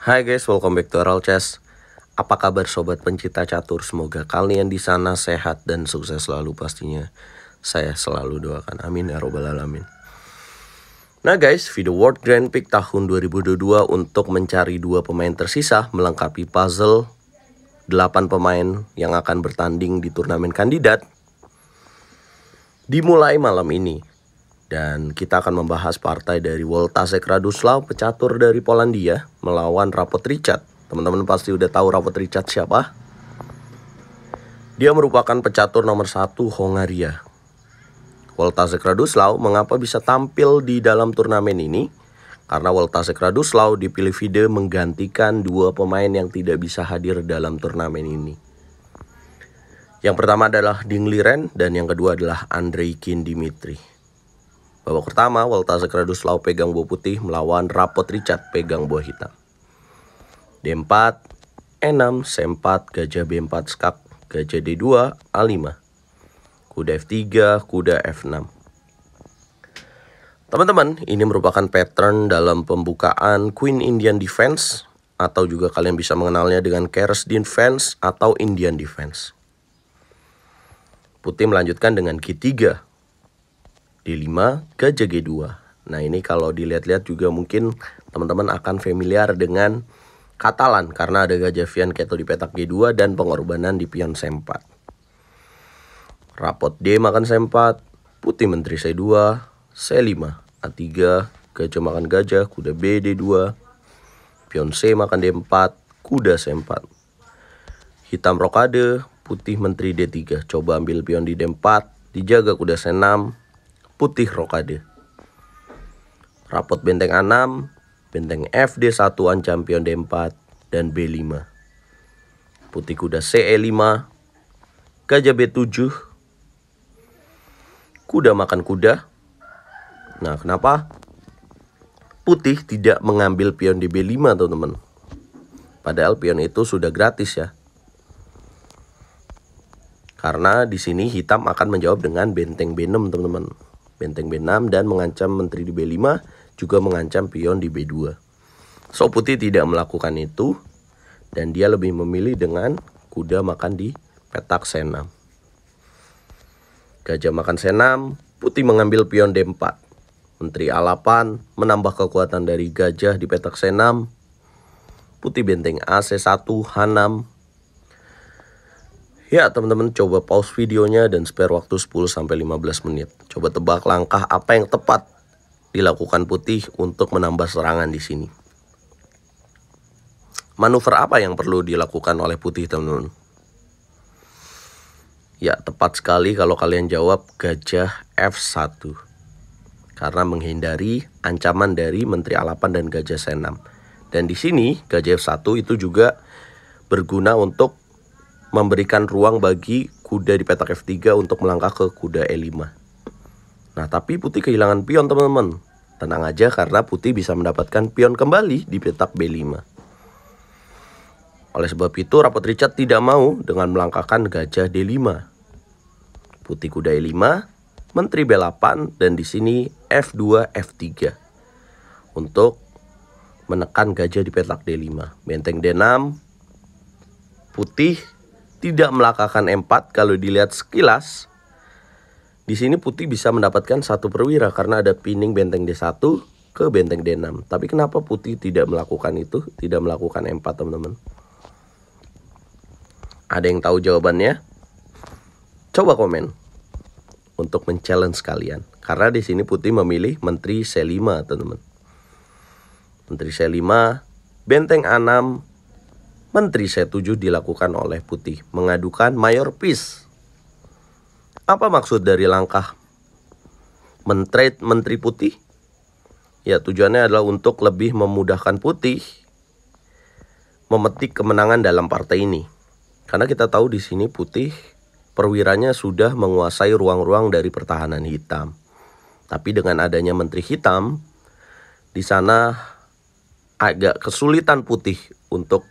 Hai guys, welcome back to Oral Chess. Apa kabar sobat pencinta catur? Semoga kalian di sana sehat dan sukses selalu pastinya. Saya selalu doakan. Amin ya robbal alamin. Nah guys, video World Grand Prix tahun 2022 untuk mencari dua pemain tersisa melengkapi puzzle 8 pemain yang akan bertanding di turnamen kandidat dimulai malam ini. Dan kita akan membahas partai dari Woltasek Raduslau, pecatur dari Polandia, melawan Rapot Richard. Teman-teman pasti udah tahu Rapot Richard siapa? Dia merupakan pecatur nomor satu Hongaria. Woltasek Raduslau mengapa bisa tampil di dalam turnamen ini? Karena Woltasek Raduslau dipilih Fide menggantikan dua pemain yang tidak bisa hadir dalam turnamen ini. Yang pertama adalah Ding Liren dan yang kedua adalah Andrei Kin Dimitri. Babak pertama, Waltazar Lau pegang buah putih melawan Rapot Richard pegang buah hitam. D4, E6, C4, gajah B4 skak, gajah D2, A5. Kuda F3, kuda F6. Teman-teman, ini merupakan pattern dalam pembukaan Queen Indian Defense atau juga kalian bisa mengenalnya dengan Keres Defense atau Indian Defense. Putih melanjutkan dengan G3, D5 ke JG2. Nah ini kalau dilihat-lihat juga mungkin teman-teman akan familiar dengan Katalan karena ada gajah Vian Keto di petak G2 dan pengorbanan di pion C4. Rapot D makan C4, putih menteri C2, C5, A3, gajah makan gajah, kuda B D2, pion C makan D4, kuda C4. Hitam rokade, putih menteri D3, coba ambil pion di D4, dijaga kuda C6, putih rokade. Rapot benteng A6, benteng FD1 champion D4, dan B5. Putih kuda CE5, gajah B7, kuda makan kuda. Nah, kenapa? Putih tidak mengambil pion di B5, teman-teman. Padahal pion itu sudah gratis ya. Karena di sini hitam akan menjawab dengan benteng B6, teman-teman benteng B6 dan mengancam menteri di B5 juga mengancam pion di B2. So putih tidak melakukan itu dan dia lebih memilih dengan kuda makan di petak C6. Gajah makan C6, putih mengambil pion D4. Menteri A8 menambah kekuatan dari gajah di petak C6. Putih benteng A C1 H6 Ya teman-teman coba pause videonya dan spare waktu 10-15 menit. Coba tebak langkah apa yang tepat dilakukan putih untuk menambah serangan di sini. Manuver apa yang perlu dilakukan oleh putih teman-teman? Ya tepat sekali kalau kalian jawab gajah F1. Karena menghindari ancaman dari Menteri Alapan dan Gajah Senam. Dan di sini gajah F1 itu juga berguna untuk memberikan ruang bagi kuda di petak F3 untuk melangkah ke kuda E5. Nah, tapi putih kehilangan pion, teman-teman. Tenang aja karena putih bisa mendapatkan pion kembali di petak B5. Oleh sebab itu, rapot Richard tidak mau dengan melangkahkan gajah D5. Putih kuda E5, menteri B8, dan di sini F2, F3. Untuk menekan gajah di petak D5. Benteng D6, putih tidak melakakan empat kalau dilihat sekilas di sini putih bisa mendapatkan satu perwira karena ada pinning benteng D1 ke benteng D6 tapi kenapa putih tidak melakukan itu tidak melakukan empat teman-teman ada yang tahu jawabannya coba komen untuk men-challenge kalian karena di sini putih memilih menteri C5 teman-teman menteri C5 benteng A6 Menteri C7 dilakukan oleh Putih mengadukan Mayor Peace. Apa maksud dari langkah menteri Menteri Putih? Ya tujuannya adalah untuk lebih memudahkan Putih memetik kemenangan dalam partai ini. Karena kita tahu di sini Putih perwiranya sudah menguasai ruang-ruang dari pertahanan hitam. Tapi dengan adanya menteri hitam, di sana agak kesulitan putih untuk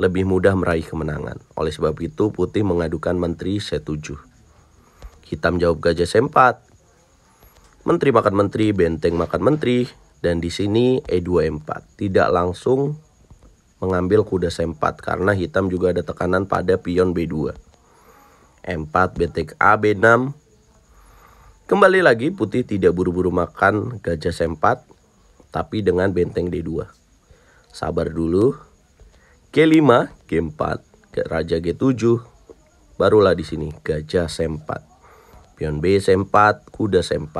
lebih mudah meraih kemenangan. Oleh sebab itu, putih mengadukan menteri C7. Hitam jawab gajah C4. Menteri makan menteri, benteng makan menteri, dan di sini E2M4. E tidak langsung mengambil kuda C4 karena hitam juga ada tekanan pada pion B2. E M4, benteng A, B6. Kembali lagi putih tidak buru-buru makan gajah C4 tapi dengan benteng D2. Sabar dulu, G5, G4, Raja G7, barulah di sini Gajah C4. Pion B C4, kuda C4.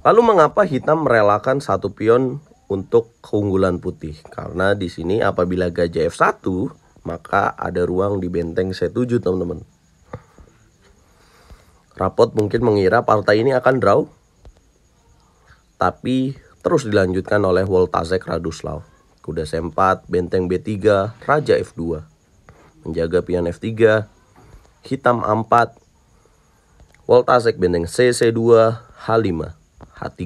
Lalu mengapa hitam merelakan satu pion untuk keunggulan putih? Karena di sini apabila gajah F1, maka ada ruang di benteng C7, teman-teman. Rapot mungkin mengira partai ini akan draw, tapi terus dilanjutkan oleh Woltazek Raduslaw kuda C4, benteng B3, raja F2, menjaga pion F3, hitam A4, Woltasek benteng C C2, H5, H3,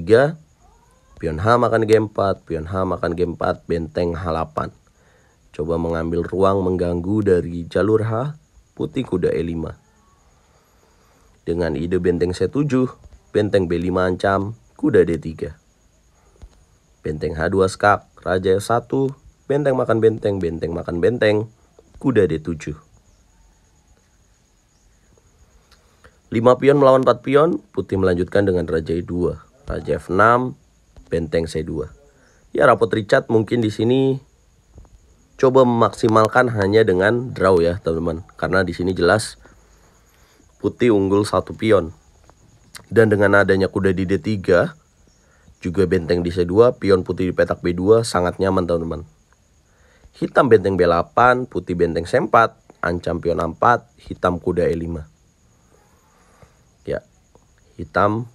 pion H makan G4, pion H makan G4, benteng H8. Coba mengambil ruang mengganggu dari jalur H, putih kuda E5. Dengan ide benteng C7, benteng B5 ancam, kuda D3. Benteng H2 Skak, Raja F1, Benteng makan benteng, benteng makan benteng, kuda D7. 5 pion melawan 4 pion, putih melanjutkan dengan Raja E2, Raja F6, benteng C2. Ya rapot Richard mungkin di sini coba memaksimalkan hanya dengan draw ya teman-teman. Karena di sini jelas putih unggul satu pion. Dan dengan adanya kuda di D3, juga benteng di C2, pion putih di petak B2 sangat nyaman teman-teman. Hitam benteng B8, putih benteng C4, ancam pion A4, hitam kuda E5. Ya, hitam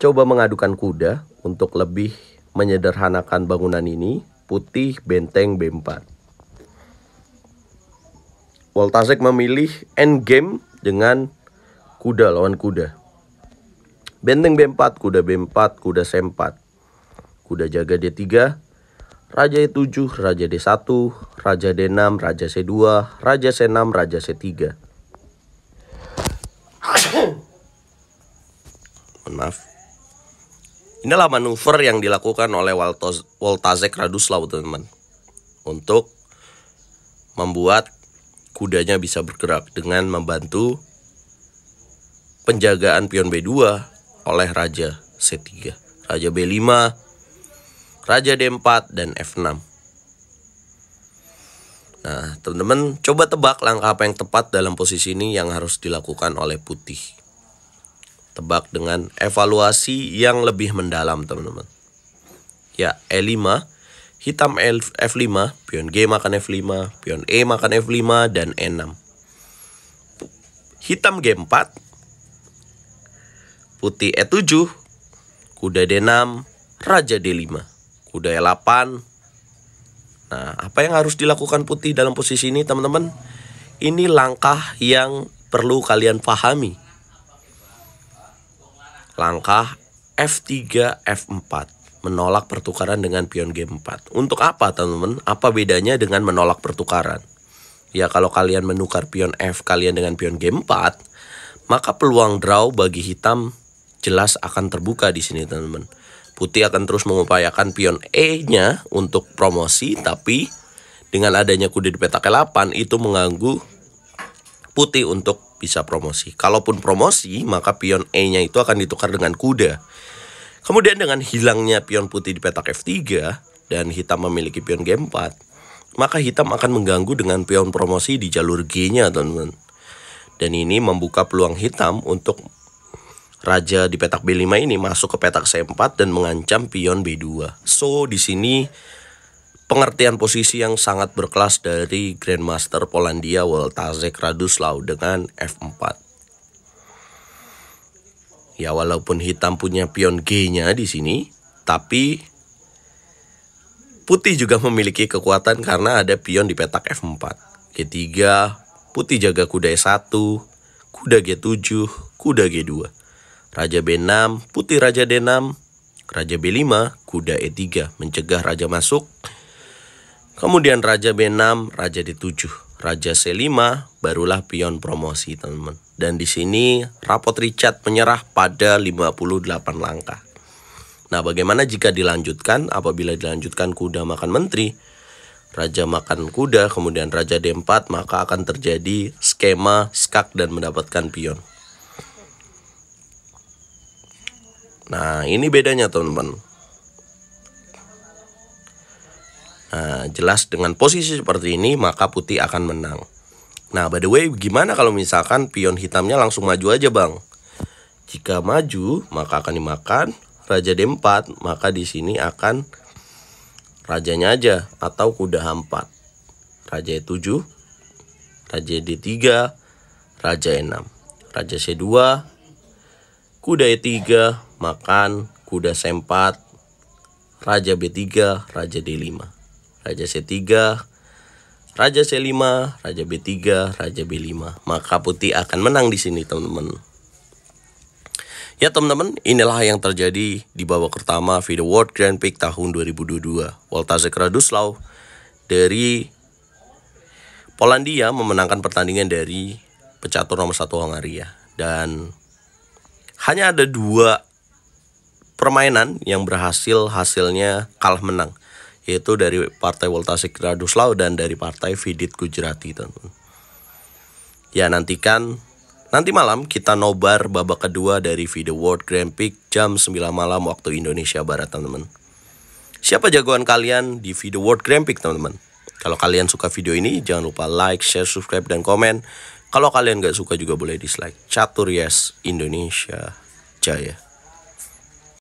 coba mengadukan kuda untuk lebih menyederhanakan bangunan ini, putih benteng B4. Woltasek memilih endgame dengan kuda lawan kuda. Benteng B4, kuda B4, kuda C4. Kuda jaga D3, raja E7, raja D1, raja D6, raja C2, raja C6, raja C3. maaf. Inilah manuver yang dilakukan oleh Woltazek Raduslaw, teman-teman. Untuk membuat kudanya bisa bergerak dengan membantu penjagaan pion B2 oleh raja C3, raja B5, raja D4 dan F6. Nah, teman-teman coba tebak langkah apa yang tepat dalam posisi ini yang harus dilakukan oleh putih. Tebak dengan evaluasi yang lebih mendalam, teman-teman. Ya, E5, hitam F5, pion G makan F5, pion E makan F5, dan E6. Hitam G4, putih E7, kuda D6, raja D5, kuda E8. Nah, apa yang harus dilakukan putih dalam posisi ini, teman-teman? Ini langkah yang perlu kalian pahami. Langkah F3, F4 menolak pertukaran dengan pion G4. Untuk apa, teman-teman? Apa bedanya dengan menolak pertukaran? Ya, kalau kalian menukar pion F kalian dengan pion G4, maka peluang draw bagi hitam jelas akan terbuka di sini teman-teman. Putih akan terus mengupayakan pion E-nya untuk promosi, tapi dengan adanya kuda di petak 8 itu mengganggu putih untuk bisa promosi. Kalaupun promosi, maka pion E-nya itu akan ditukar dengan kuda. Kemudian dengan hilangnya pion putih di petak F3 dan hitam memiliki pion G4, maka hitam akan mengganggu dengan pion promosi di jalur G-nya, teman-teman. Dan ini membuka peluang hitam untuk raja di petak B5 ini masuk ke petak C4 dan mengancam pion B2. So, di sini pengertian posisi yang sangat berkelas dari Grandmaster Polandia Woltazek Raduslaw dengan F4. Ya walaupun hitam punya pion G-nya di sini, tapi putih juga memiliki kekuatan karena ada pion di petak F4. G3, putih jaga kuda E1, kuda G7, kuda G2. Raja B6, putih Raja D6, Raja B5, kuda E3 mencegah raja masuk. Kemudian Raja B6, Raja D7, Raja C5, barulah pion promosi teman-teman. Dan di sini rapot Richard menyerah pada 58 langkah. Nah bagaimana jika dilanjutkan? Apabila dilanjutkan kuda makan menteri, Raja makan kuda, kemudian Raja D4, maka akan terjadi skema skak dan mendapatkan pion. Nah, ini bedanya teman-teman. Nah, jelas dengan posisi seperti ini maka putih akan menang. Nah, by the way, gimana kalau misalkan pion hitamnya langsung maju aja, Bang? Jika maju, maka akan dimakan raja D4, maka di sini akan rajanya aja atau kuda H4. Raja E7, raja D3, raja E6, raja C2, kuda E3, makan, kuda sempat, raja B3, raja D5, raja C3, raja C5, raja B3, raja B5. Maka putih akan menang di sini, teman-teman. Ya teman-teman, inilah yang terjadi di babak pertama video World Grand Prix tahun 2022. Waltazek Raduslau dari Polandia memenangkan pertandingan dari pecatur nomor satu Hungaria dan hanya ada dua permainan yang berhasil hasilnya kalah menang yaitu dari partai Voltasik Raduslau dan dari partai Vidit Gujarati teman-teman. Ya nantikan nanti malam kita nobar babak kedua dari video World Grand Prix jam 9 malam waktu Indonesia Barat teman-teman. Siapa jagoan kalian di video World Grand Prix teman-teman? Kalau kalian suka video ini jangan lupa like, share, subscribe, dan komen. Kalau kalian gak suka juga boleh dislike. Catur Yes Indonesia Jaya.